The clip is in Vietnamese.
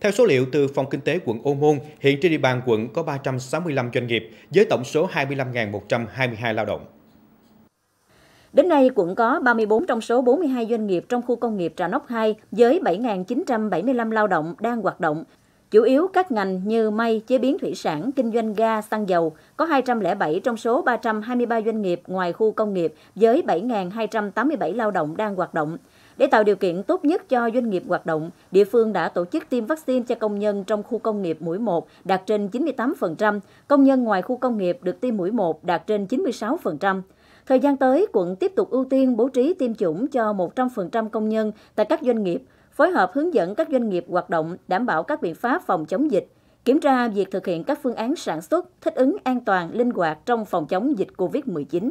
Theo số liệu từ Phòng Kinh tế quận Ô Môn, hiện trên địa bàn quận có 365 doanh nghiệp với tổng số 25.122 lao động. Đến nay, quận có 34 trong số 42 doanh nghiệp trong khu công nghiệp Trà Nóc 2 với 7.975 lao động đang hoạt động. Chủ yếu các ngành như may, chế biến thủy sản, kinh doanh ga, xăng dầu có 207 trong số 323 doanh nghiệp ngoài khu công nghiệp với 7.287 lao động đang hoạt động. Để tạo điều kiện tốt nhất cho doanh nghiệp hoạt động, địa phương đã tổ chức tiêm vaccine cho công nhân trong khu công nghiệp mũi 1 đạt trên 98%, công nhân ngoài khu công nghiệp được tiêm mũi 1 đạt trên 96%. Thời gian tới, quận tiếp tục ưu tiên bố trí tiêm chủng cho 100% công nhân tại các doanh nghiệp, phối hợp hướng dẫn các doanh nghiệp hoạt động đảm bảo các biện pháp phòng chống dịch, kiểm tra việc thực hiện các phương án sản xuất thích ứng an toàn, linh hoạt trong phòng chống dịch COVID-19.